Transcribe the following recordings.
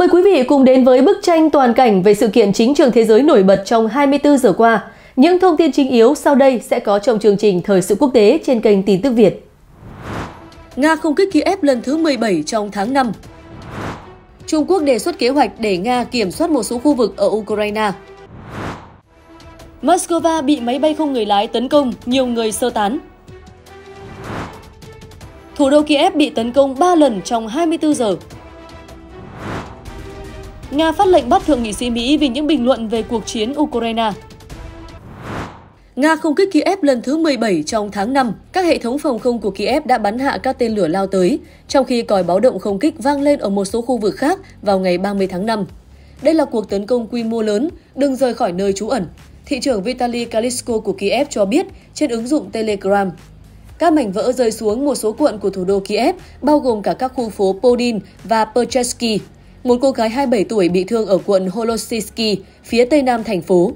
Mời quý vị cùng đến với bức tranh toàn cảnh về sự kiện chính trường thế giới nổi bật trong 24 giờ qua. Những thông tin chính yếu sau đây sẽ có trong chương trình Thời sự quốc tế trên kênh Tin tức Việt. Nga không kích Kiev lần thứ 17 trong tháng 5. Trung Quốc đề xuất kế hoạch để Nga kiểm soát một số khu vực ở Ukraine. Moscow bị máy bay không người lái tấn công, nhiều người sơ tán. Thủ đô Kiev bị tấn công 3 lần trong 24 giờ. Nga phát lệnh bắt thượng nghị sĩ Mỹ vì những bình luận về cuộc chiến Ukraine. Nga không kích Kiev lần thứ 17 trong tháng 5. Các hệ thống phòng không của Kiev đã bắn hạ các tên lửa lao tới, trong khi còi báo động không kích vang lên ở một số khu vực khác vào ngày 30 tháng 5. Đây là cuộc tấn công quy mô lớn, đừng rời khỏi nơi trú ẩn. Thị trưởng Vitaly Kalisko của Kiev cho biết trên ứng dụng Telegram. Các mảnh vỡ rơi xuống một số quận của thủ đô Kiev, bao gồm cả các khu phố Podin và Perchesky. Một cô gái 27 tuổi bị thương ở quận Holositsky, phía tây nam thành phố.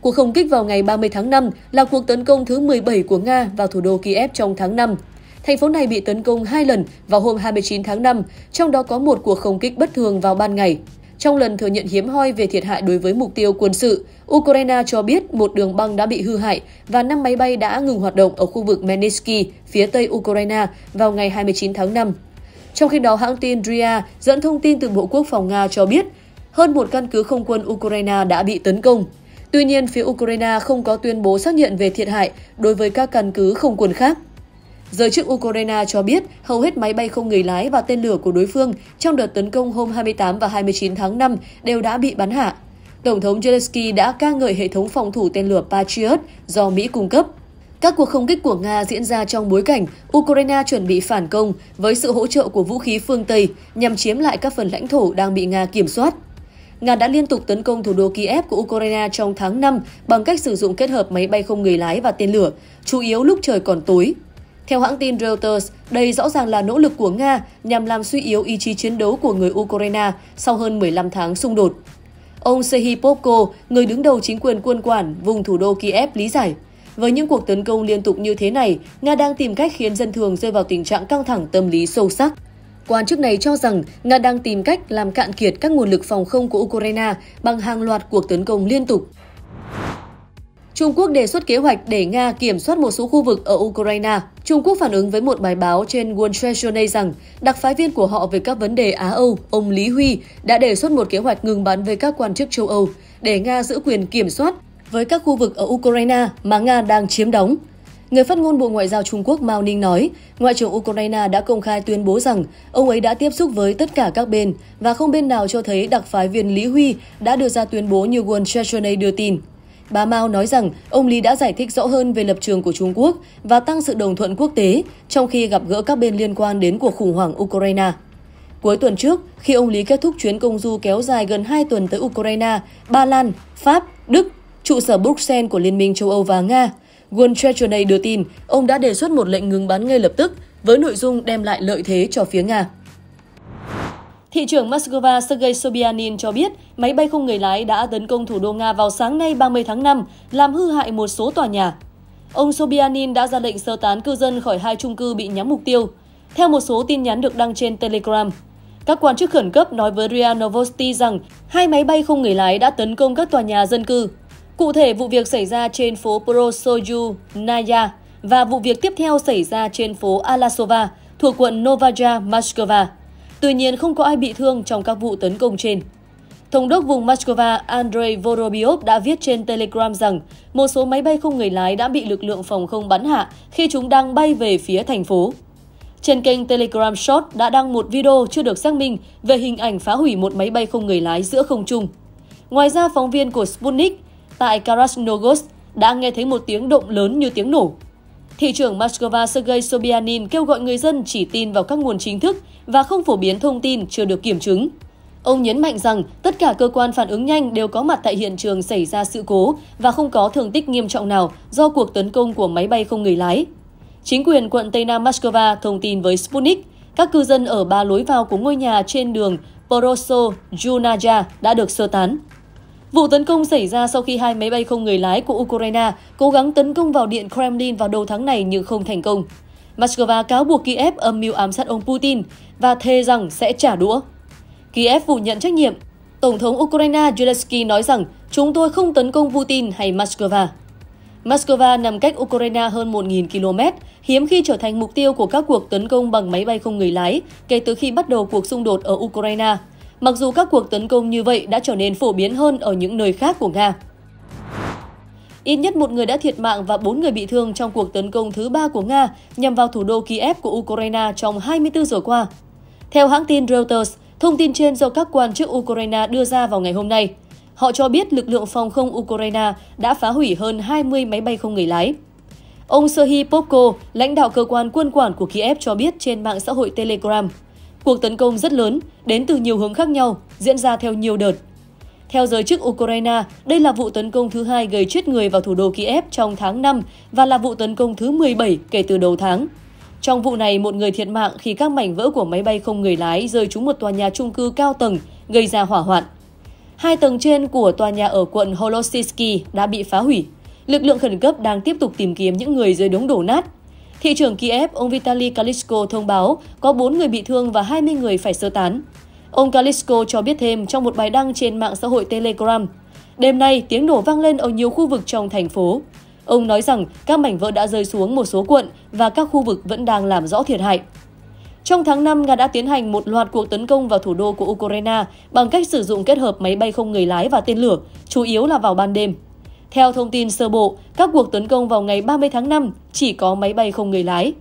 Cuộc không kích vào ngày 30 tháng 5 là cuộc tấn công thứ 17 của Nga vào thủ đô Kiev trong tháng 5. Thành phố này bị tấn công hai lần vào hôm 29 tháng 5, trong đó có một cuộc không kích bất thường vào ban ngày. Trong lần thừa nhận hiếm hoi về thiệt hại đối với mục tiêu quân sự, Ukraine cho biết một đường băng đã bị hư hại và năm máy bay đã ngừng hoạt động ở khu vực Menitsky, phía tây Ukraine, vào ngày 29 tháng 5. Trong khi đó, hãng tin RIA dẫn thông tin từ Bộ Quốc phòng Nga cho biết hơn một căn cứ không quân Ukraine đã bị tấn công. Tuy nhiên, phía Ukraine không có tuyên bố xác nhận về thiệt hại đối với các căn cứ không quân khác. Giới chức Ukraine cho biết hầu hết máy bay không người lái và tên lửa của đối phương trong đợt tấn công hôm 28 và 29 tháng 5 đều đã bị bắn hạ. Tổng thống Zelensky đã ca ngợi hệ thống phòng thủ tên lửa Patriot do Mỹ cung cấp. Các cuộc không kích của Nga diễn ra trong bối cảnh Ukraine chuẩn bị phản công với sự hỗ trợ của vũ khí phương Tây nhằm chiếm lại các phần lãnh thổ đang bị Nga kiểm soát. Nga đã liên tục tấn công thủ đô Kiev của Ukraine trong tháng 5 bằng cách sử dụng kết hợp máy bay không người lái và tên lửa, chủ yếu lúc trời còn tối. Theo hãng tin Reuters, đây rõ ràng là nỗ lực của Nga nhằm làm suy yếu ý chí chiến đấu của người Ukraine sau hơn 15 tháng xung đột. Ông Sehi Popko, người đứng đầu chính quyền quân quản vùng thủ đô Kiev, lý giải – với những cuộc tấn công liên tục như thế này, Nga đang tìm cách khiến dân thường rơi vào tình trạng căng thẳng tâm lý sâu sắc. Quan chức này cho rằng Nga đang tìm cách làm cạn kiệt các nguồn lực phòng không của Ukraine bằng hàng loạt cuộc tấn công liên tục. Trung Quốc đề xuất kế hoạch để Nga kiểm soát một số khu vực ở Ukraine. Trung Quốc phản ứng với một bài báo trên Wall Street Journal rằng đặc phái viên của họ về các vấn đề Á-Âu, ông Lý Huy, đã đề xuất một kế hoạch ngừng bắn với các quan chức châu Âu để Nga giữ quyền kiểm soát với các khu vực ở Ukraine mà Nga đang chiếm đóng. Người phát ngôn Bộ Ngoại giao Trung Quốc Mao Ninh nói, Ngoại trưởng Ukraine đã công khai tuyên bố rằng ông ấy đã tiếp xúc với tất cả các bên và không bên nào cho thấy đặc phái viên Lý Huy đã đưa ra tuyên bố như Wall Street Journal đưa tin. Bà Mao nói rằng ông Lý đã giải thích rõ hơn về lập trường của Trung Quốc và tăng sự đồng thuận quốc tế trong khi gặp gỡ các bên liên quan đến cuộc khủng hoảng Ukraine. Cuối tuần trước, khi ông Lý kết thúc chuyến công du kéo dài gần 2 tuần tới Ukraine, Ba Lan, Pháp, Đức trụ sở Bruxelles của Liên minh châu Âu và Nga. Wall Street Journal đưa tin ông đã đề xuất một lệnh ngừng bắn ngay lập tức với nội dung đem lại lợi thế cho phía Nga. Thị trưởng Moscow Sergei Sobyanin cho biết máy bay không người lái đã tấn công thủ đô Nga vào sáng nay 30 tháng 5, làm hư hại một số tòa nhà. Ông Sobyanin đã ra lệnh sơ tán cư dân khỏi hai trung cư bị nhắm mục tiêu. Theo một số tin nhắn được đăng trên Telegram, các quan chức khẩn cấp nói với RIA Novosti rằng hai máy bay không người lái đã tấn công các tòa nhà dân cư. Cụ thể, vụ việc xảy ra trên phố Prosoju, Naya và vụ việc tiếp theo xảy ra trên phố Alasova thuộc quận Novaja, Moscow. Tuy nhiên, không có ai bị thương trong các vụ tấn công trên. Thống đốc vùng Moscow Andrei Vorobyov đã viết trên Telegram rằng một số máy bay không người lái đã bị lực lượng phòng không bắn hạ khi chúng đang bay về phía thành phố. Trên kênh Telegram Short đã đăng một video chưa được xác minh về hình ảnh phá hủy một máy bay không người lái giữa không trung. Ngoài ra, phóng viên của Sputnik tại Karasnogorsk đã nghe thấy một tiếng động lớn như tiếng nổ. Thị trưởng Moscow Sergei Sobyanin kêu gọi người dân chỉ tin vào các nguồn chính thức và không phổ biến thông tin chưa được kiểm chứng. Ông nhấn mạnh rằng tất cả cơ quan phản ứng nhanh đều có mặt tại hiện trường xảy ra sự cố và không có thương tích nghiêm trọng nào do cuộc tấn công của máy bay không người lái. Chính quyền quận Tây Nam Moscow thông tin với Sputnik, các cư dân ở ba lối vào của ngôi nhà trên đường Poroso Junaja đã được sơ tán. Vụ tấn công xảy ra sau khi hai máy bay không người lái của Ukraine cố gắng tấn công vào Điện Kremlin vào đầu tháng này nhưng không thành công. Moscow cáo buộc Kiev âm mưu ám sát ông Putin và thề rằng sẽ trả đũa. Kiev phủ nhận trách nhiệm. Tổng thống Ukraine Zelensky nói rằng chúng tôi không tấn công Putin hay Moscow. Moscow nằm cách Ukraine hơn 1.000 km, hiếm khi trở thành mục tiêu của các cuộc tấn công bằng máy bay không người lái kể từ khi bắt đầu cuộc xung đột ở Ukraine – mặc dù các cuộc tấn công như vậy đã trở nên phổ biến hơn ở những nơi khác của Nga. Ít nhất một người đã thiệt mạng và 4 người bị thương trong cuộc tấn công thứ ba của Nga nhằm vào thủ đô Kiev của Ukraine trong 24 giờ qua. Theo hãng tin Reuters, thông tin trên do các quan chức Ukraine đưa ra vào ngày hôm nay. Họ cho biết lực lượng phòng không Ukraine đã phá hủy hơn 20 máy bay không người lái. Ông Serhiy Popko, lãnh đạo cơ quan quân quản của Kiev cho biết trên mạng xã hội Telegram. Cuộc tấn công rất lớn, đến từ nhiều hướng khác nhau, diễn ra theo nhiều đợt. Theo giới chức Ukraine, đây là vụ tấn công thứ hai gây chết người vào thủ đô Kiev trong tháng 5 và là vụ tấn công thứ 17 kể từ đầu tháng. Trong vụ này, một người thiệt mạng khi các mảnh vỡ của máy bay không người lái rơi trúng một tòa nhà chung cư cao tầng, gây ra hỏa hoạn. Hai tầng trên của tòa nhà ở quận Holositsky đã bị phá hủy. Lực lượng khẩn cấp đang tiếp tục tìm kiếm những người dưới đống đổ nát Thị trưởng Kiev, ông Vitaly Kalisko thông báo có 4 người bị thương và 20 người phải sơ tán. Ông Kalisko cho biết thêm trong một bài đăng trên mạng xã hội Telegram, đêm nay tiếng nổ vang lên ở nhiều khu vực trong thành phố. Ông nói rằng các mảnh vỡ đã rơi xuống một số quận và các khu vực vẫn đang làm rõ thiệt hại. Trong tháng 5, Nga đã tiến hành một loạt cuộc tấn công vào thủ đô của Ukraine bằng cách sử dụng kết hợp máy bay không người lái và tên lửa, chủ yếu là vào ban đêm. Theo thông tin sơ bộ, các cuộc tấn công vào ngày 30 tháng 5 chỉ có máy bay không người lái.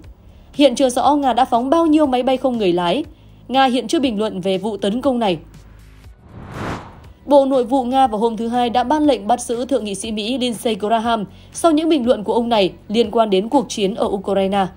Hiện chưa rõ Nga đã phóng bao nhiêu máy bay không người lái. Nga hiện chưa bình luận về vụ tấn công này. Bộ Nội vụ Nga vào hôm thứ Hai đã ban lệnh bắt giữ Thượng nghị sĩ Mỹ Lindsey Graham sau những bình luận của ông này liên quan đến cuộc chiến ở Ukraine.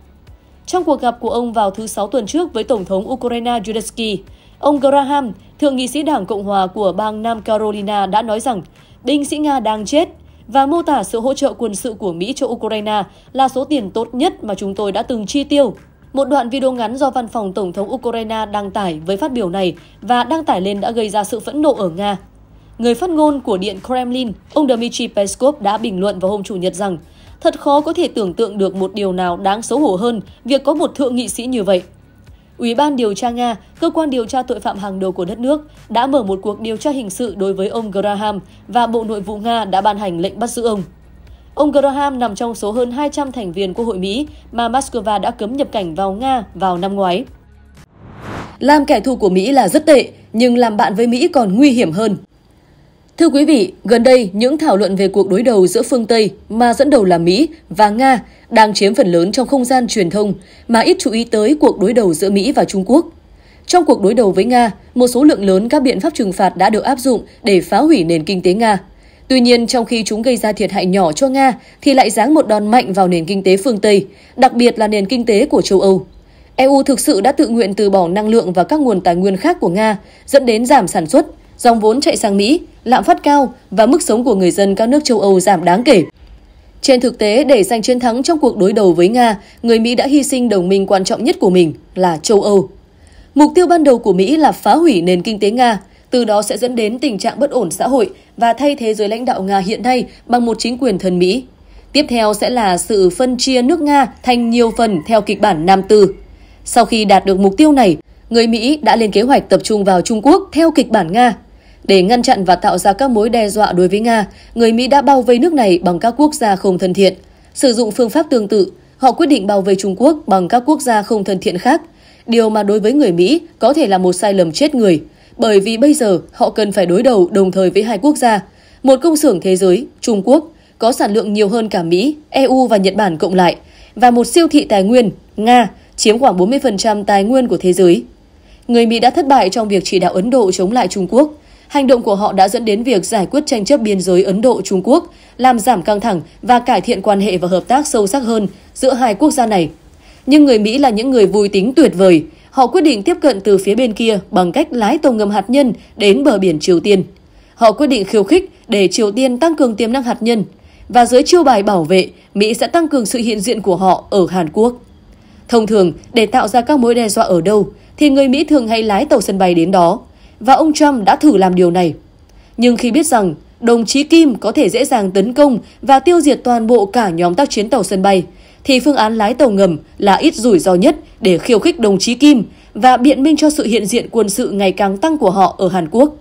Trong cuộc gặp của ông vào thứ Sáu tuần trước với Tổng thống Ukraine Zelensky, ông Graham, Thượng nghị sĩ Đảng Cộng hòa của bang Nam Carolina đã nói rằng binh sĩ Nga đang chết và mô tả sự hỗ trợ quân sự của Mỹ cho Ukraine là số tiền tốt nhất mà chúng tôi đã từng chi tiêu. Một đoạn video ngắn do văn phòng Tổng thống Ukraine đăng tải với phát biểu này và đăng tải lên đã gây ra sự phẫn nộ ở Nga. Người phát ngôn của Điện Kremlin, ông Dmitry Peskov đã bình luận vào hôm Chủ nhật rằng thật khó có thể tưởng tượng được một điều nào đáng xấu hổ hơn việc có một thượng nghị sĩ như vậy – Ủy ban điều tra Nga, cơ quan điều tra tội phạm hàng đầu của đất nước, đã mở một cuộc điều tra hình sự đối với ông Graham và Bộ Nội vụ Nga đã ban hành lệnh bắt giữ ông. Ông Graham nằm trong số hơn 200 thành viên Quốc hội Mỹ mà Moscow đã cấm nhập cảnh vào Nga vào năm ngoái. Làm kẻ thù của Mỹ là rất tệ, nhưng làm bạn với Mỹ còn nguy hiểm hơn. Thưa quý vị, gần đây những thảo luận về cuộc đối đầu giữa phương Tây mà dẫn đầu là Mỹ và Nga đang chiếm phần lớn trong không gian truyền thông mà ít chú ý tới cuộc đối đầu giữa Mỹ và Trung Quốc. Trong cuộc đối đầu với Nga, một số lượng lớn các biện pháp trừng phạt đã được áp dụng để phá hủy nền kinh tế Nga. Tuy nhiên, trong khi chúng gây ra thiệt hại nhỏ cho Nga thì lại giáng một đòn mạnh vào nền kinh tế phương Tây, đặc biệt là nền kinh tế của châu Âu. EU thực sự đã tự nguyện từ bỏ năng lượng và các nguồn tài nguyên khác của Nga, dẫn đến giảm sản xuất, dòng vốn chạy sang Mỹ, lạm phát cao và mức sống của người dân các nước châu Âu giảm đáng kể. Trên thực tế, để giành chiến thắng trong cuộc đối đầu với Nga, người Mỹ đã hy sinh đồng minh quan trọng nhất của mình là châu Âu. Mục tiêu ban đầu của Mỹ là phá hủy nền kinh tế Nga, từ đó sẽ dẫn đến tình trạng bất ổn xã hội và thay thế giới lãnh đạo Nga hiện nay bằng một chính quyền thân Mỹ. Tiếp theo sẽ là sự phân chia nước Nga thành nhiều phần theo kịch bản Nam Tư. Sau khi đạt được mục tiêu này, người Mỹ đã lên kế hoạch tập trung vào Trung Quốc theo kịch bản Nga để ngăn chặn và tạo ra các mối đe dọa đối với Nga, người Mỹ đã bao vây nước này bằng các quốc gia không thân thiện. Sử dụng phương pháp tương tự, họ quyết định bao vây Trung Quốc bằng các quốc gia không thân thiện khác, điều mà đối với người Mỹ có thể là một sai lầm chết người, bởi vì bây giờ họ cần phải đối đầu đồng thời với hai quốc gia, một công xưởng thế giới, Trung Quốc, có sản lượng nhiều hơn cả Mỹ, EU và Nhật Bản cộng lại, và một siêu thị tài nguyên, Nga, chiếm khoảng 40% tài nguyên của thế giới. Người Mỹ đã thất bại trong việc chỉ đạo Ấn Độ chống lại Trung Quốc, Hành động của họ đã dẫn đến việc giải quyết tranh chấp biên giới Ấn Độ-Trung Quốc, làm giảm căng thẳng và cải thiện quan hệ và hợp tác sâu sắc hơn giữa hai quốc gia này. Nhưng người Mỹ là những người vui tính tuyệt vời. Họ quyết định tiếp cận từ phía bên kia bằng cách lái tàu ngầm hạt nhân đến bờ biển Triều Tiên. Họ quyết định khiêu khích để Triều Tiên tăng cường tiềm năng hạt nhân. Và dưới chiêu bài bảo vệ, Mỹ sẽ tăng cường sự hiện diện của họ ở Hàn Quốc. Thông thường, để tạo ra các mối đe dọa ở đâu, thì người Mỹ thường hay lái tàu sân bay đến đó và ông Trump đã thử làm điều này. Nhưng khi biết rằng đồng chí Kim có thể dễ dàng tấn công và tiêu diệt toàn bộ cả nhóm tác chiến tàu sân bay, thì phương án lái tàu ngầm là ít rủi ro nhất để khiêu khích đồng chí Kim và biện minh cho sự hiện diện quân sự ngày càng tăng của họ ở Hàn Quốc.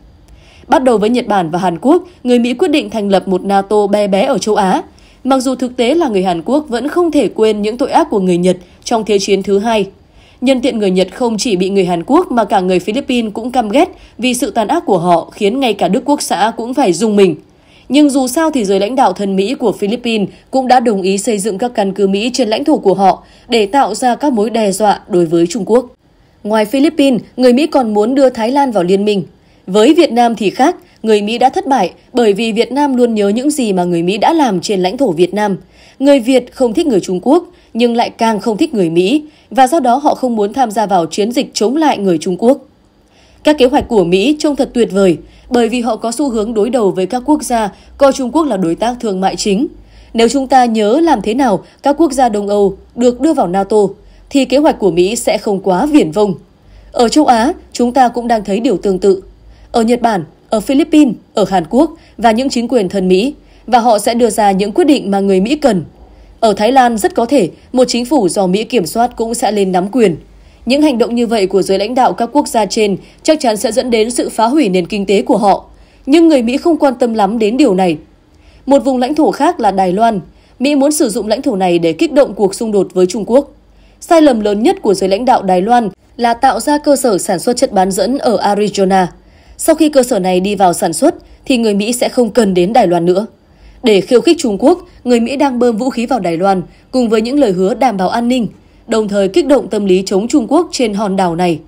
Bắt đầu với Nhật Bản và Hàn Quốc, người Mỹ quyết định thành lập một NATO bé bé ở châu Á. Mặc dù thực tế là người Hàn Quốc vẫn không thể quên những tội ác của người Nhật trong Thế chiến thứ hai Nhân tiện người Nhật không chỉ bị người Hàn Quốc mà cả người Philippines cũng căm ghét vì sự tàn ác của họ khiến ngay cả Đức Quốc xã cũng phải dùng mình. Nhưng dù sao thì giới lãnh đạo thân Mỹ của Philippines cũng đã đồng ý xây dựng các căn cứ Mỹ trên lãnh thổ của họ để tạo ra các mối đe dọa đối với Trung Quốc. Ngoài Philippines, người Mỹ còn muốn đưa Thái Lan vào liên minh. Với Việt Nam thì khác, người Mỹ đã thất bại bởi vì Việt Nam luôn nhớ những gì mà người Mỹ đã làm trên lãnh thổ Việt Nam. Người Việt không thích người Trung Quốc nhưng lại càng không thích người Mỹ và do đó họ không muốn tham gia vào chiến dịch chống lại người Trung Quốc. Các kế hoạch của Mỹ trông thật tuyệt vời bởi vì họ có xu hướng đối đầu với các quốc gia coi Trung Quốc là đối tác thương mại chính. Nếu chúng ta nhớ làm thế nào các quốc gia Đông Âu được đưa vào NATO, thì kế hoạch của Mỹ sẽ không quá viển vông. Ở châu Á, chúng ta cũng đang thấy điều tương tự. Ở Nhật Bản, ở Philippines, ở Hàn Quốc và những chính quyền thân Mỹ, và họ sẽ đưa ra những quyết định mà người Mỹ cần – ở Thái Lan rất có thể một chính phủ do Mỹ kiểm soát cũng sẽ lên nắm quyền. Những hành động như vậy của giới lãnh đạo các quốc gia trên chắc chắn sẽ dẫn đến sự phá hủy nền kinh tế của họ. Nhưng người Mỹ không quan tâm lắm đến điều này. Một vùng lãnh thổ khác là Đài Loan. Mỹ muốn sử dụng lãnh thổ này để kích động cuộc xung đột với Trung Quốc. Sai lầm lớn nhất của giới lãnh đạo Đài Loan là tạo ra cơ sở sản xuất chất bán dẫn ở Arizona. Sau khi cơ sở này đi vào sản xuất, thì người Mỹ sẽ không cần đến Đài Loan nữa. Để khiêu khích Trung Quốc, người Mỹ đang bơm vũ khí vào Đài Loan cùng với những lời hứa đảm bảo an ninh, đồng thời kích động tâm lý chống Trung Quốc trên hòn đảo này.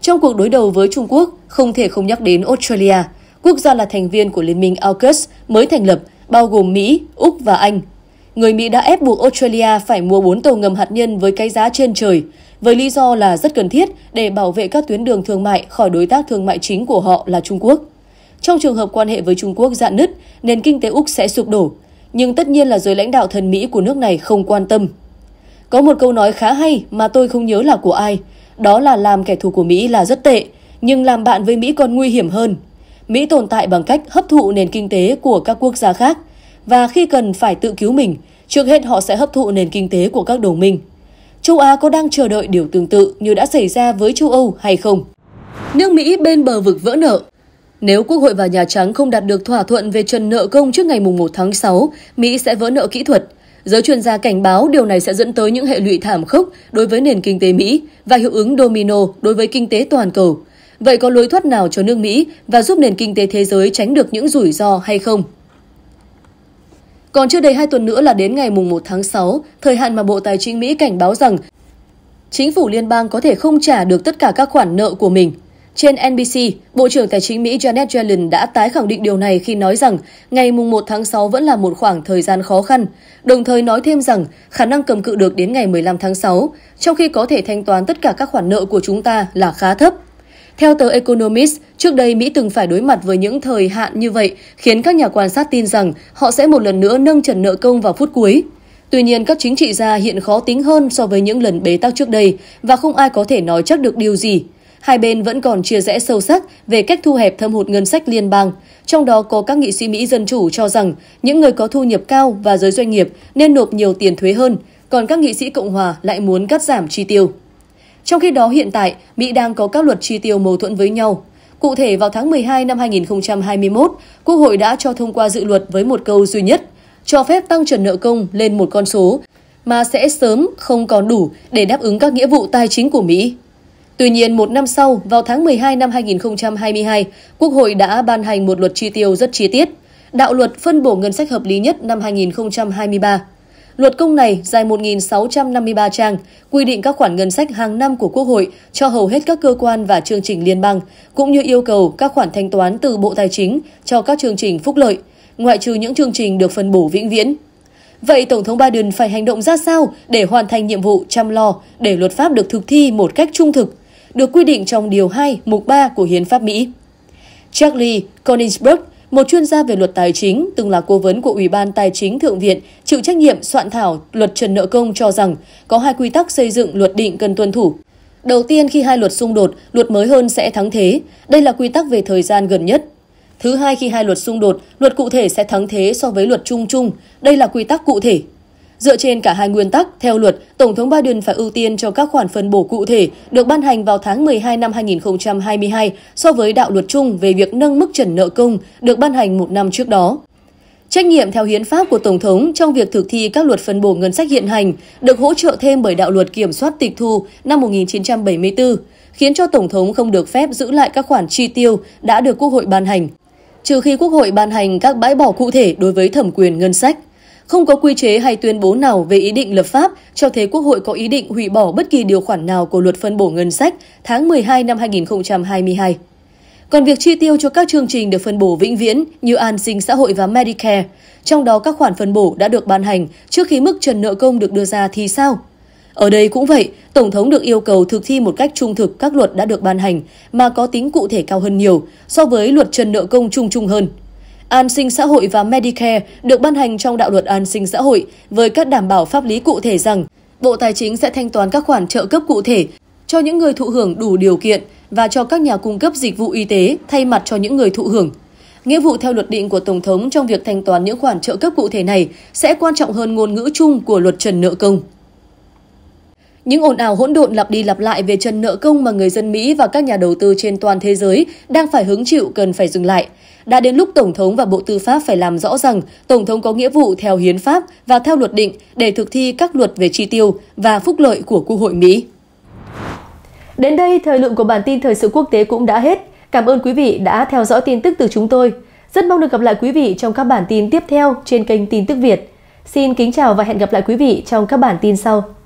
Trong cuộc đối đầu với Trung Quốc, không thể không nhắc đến Australia, quốc gia là thành viên của Liên minh AUKUS mới thành lập, bao gồm Mỹ, Úc và Anh. Người Mỹ đã ép buộc Australia phải mua 4 tàu ngầm hạt nhân với cái giá trên trời, với lý do là rất cần thiết để bảo vệ các tuyến đường thương mại khỏi đối tác thương mại chính của họ là Trung Quốc. Trong trường hợp quan hệ với Trung Quốc dạn nứt, nền kinh tế Úc sẽ sụp đổ. Nhưng tất nhiên là giới lãnh đạo thần Mỹ của nước này không quan tâm. Có một câu nói khá hay mà tôi không nhớ là của ai. Đó là làm kẻ thù của Mỹ là rất tệ, nhưng làm bạn với Mỹ còn nguy hiểm hơn. Mỹ tồn tại bằng cách hấp thụ nền kinh tế của các quốc gia khác. Và khi cần phải tự cứu mình, trước hết họ sẽ hấp thụ nền kinh tế của các đồng minh. Châu Á có đang chờ đợi điều tương tự như đã xảy ra với châu Âu hay không? Nước Mỹ bên bờ vực vỡ nợ nếu Quốc hội và Nhà Trắng không đạt được thỏa thuận về trần nợ công trước ngày 1 tháng 6, Mỹ sẽ vỡ nợ kỹ thuật. Giới chuyên gia cảnh báo điều này sẽ dẫn tới những hệ lụy thảm khốc đối với nền kinh tế Mỹ và hiệu ứng domino đối với kinh tế toàn cầu. Vậy có lối thoát nào cho nước Mỹ và giúp nền kinh tế thế giới tránh được những rủi ro hay không? Còn chưa đầy 2 tuần nữa là đến ngày 1 tháng 6, thời hạn mà Bộ Tài chính Mỹ cảnh báo rằng chính phủ liên bang có thể không trả được tất cả các khoản nợ của mình. Trên NBC, Bộ trưởng Tài chính Mỹ Janet Yellen đã tái khẳng định điều này khi nói rằng ngày 1 tháng 6 vẫn là một khoảng thời gian khó khăn, đồng thời nói thêm rằng khả năng cầm cự được đến ngày 15 tháng 6, trong khi có thể thanh toán tất cả các khoản nợ của chúng ta là khá thấp. Theo tờ Economist, trước đây Mỹ từng phải đối mặt với những thời hạn như vậy, khiến các nhà quan sát tin rằng họ sẽ một lần nữa nâng trần nợ công vào phút cuối. Tuy nhiên, các chính trị gia hiện khó tính hơn so với những lần bế tắc trước đây và không ai có thể nói chắc được điều gì hai bên vẫn còn chia rẽ sâu sắc về cách thu hẹp thâm hụt ngân sách liên bang. Trong đó có các nghị sĩ Mỹ Dân Chủ cho rằng những người có thu nhập cao và giới doanh nghiệp nên nộp nhiều tiền thuế hơn, còn các nghị sĩ Cộng Hòa lại muốn cắt giảm chi tiêu. Trong khi đó hiện tại, Mỹ đang có các luật chi tiêu mâu thuẫn với nhau. Cụ thể vào tháng 12 năm 2021, Quốc hội đã cho thông qua dự luật với một câu duy nhất, cho phép tăng trần nợ công lên một con số mà sẽ sớm không còn đủ để đáp ứng các nghĩa vụ tài chính của Mỹ. Tuy nhiên, một năm sau, vào tháng 12 năm 2022, Quốc hội đã ban hành một luật chi tiêu rất chi tiết, đạo luật phân bổ ngân sách hợp lý nhất năm 2023. Luật công này dài 1.653 trang, quy định các khoản ngân sách hàng năm của Quốc hội cho hầu hết các cơ quan và chương trình liên bang, cũng như yêu cầu các khoản thanh toán từ Bộ Tài chính cho các chương trình phúc lợi, ngoại trừ những chương trình được phân bổ vĩnh viễn. Vậy Tổng thống Biden phải hành động ra sao để hoàn thành nhiệm vụ chăm lo, để luật pháp được thực thi một cách trung thực, được quy định trong Điều 2, Mục 3 của Hiến pháp Mỹ. Charlie Konigsberg, một chuyên gia về luật tài chính, từng là cố vấn của Ủy ban Tài chính Thượng viện, chịu trách nhiệm soạn thảo luật trần nợ công cho rằng có hai quy tắc xây dựng luật định cần tuân thủ. Đầu tiên khi hai luật xung đột, luật mới hơn sẽ thắng thế. Đây là quy tắc về thời gian gần nhất. Thứ hai khi hai luật xung đột, luật cụ thể sẽ thắng thế so với luật chung chung. Đây là quy tắc cụ thể. Dựa trên cả hai nguyên tắc, theo luật, Tổng thống Biden phải ưu tiên cho các khoản phân bổ cụ thể được ban hành vào tháng 12 năm 2022 so với đạo luật chung về việc nâng mức trần nợ công được ban hành một năm trước đó. Trách nhiệm theo hiến pháp của Tổng thống trong việc thực thi các luật phân bổ ngân sách hiện hành được hỗ trợ thêm bởi đạo luật kiểm soát tịch thu năm 1974, khiến cho Tổng thống không được phép giữ lại các khoản chi tiêu đã được Quốc hội ban hành, trừ khi Quốc hội ban hành các bãi bỏ cụ thể đối với thẩm quyền ngân sách. Không có quy chế hay tuyên bố nào về ý định lập pháp cho thấy Quốc hội có ý định hủy bỏ bất kỳ điều khoản nào của luật phân bổ ngân sách tháng 12 năm 2022. Còn việc chi tiêu cho các chương trình được phân bổ vĩnh viễn như an sinh xã hội và Medicare, trong đó các khoản phân bổ đã được ban hành trước khi mức trần nợ công được đưa ra thì sao? Ở đây cũng vậy, Tổng thống được yêu cầu thực thi một cách trung thực các luật đã được ban hành mà có tính cụ thể cao hơn nhiều so với luật trần nợ công chung chung hơn – An sinh xã hội và Medicare được ban hành trong đạo luật an sinh xã hội với các đảm bảo pháp lý cụ thể rằng Bộ Tài chính sẽ thanh toán các khoản trợ cấp cụ thể cho những người thụ hưởng đủ điều kiện và cho các nhà cung cấp dịch vụ y tế thay mặt cho những người thụ hưởng. Nghĩa vụ theo luật định của Tổng thống trong việc thanh toán những khoản trợ cấp cụ thể này sẽ quan trọng hơn ngôn ngữ chung của luật trần nợ công. Những ồn ào hỗn độn lặp đi lặp lại về trần nợ công mà người dân Mỹ và các nhà đầu tư trên toàn thế giới đang phải hứng chịu cần phải dừng lại. Đã đến lúc Tổng thống và Bộ Tư pháp phải làm rõ rằng Tổng thống có nghĩa vụ theo hiến pháp và theo luật định để thực thi các luật về chi tiêu và phúc lợi của Quốc hội Mỹ. Đến đây, thời lượng của bản tin thời sự quốc tế cũng đã hết. Cảm ơn quý vị đã theo dõi tin tức từ chúng tôi. Rất mong được gặp lại quý vị trong các bản tin tiếp theo trên kênh Tin tức Việt. Xin kính chào và hẹn gặp lại quý vị trong các bản tin sau.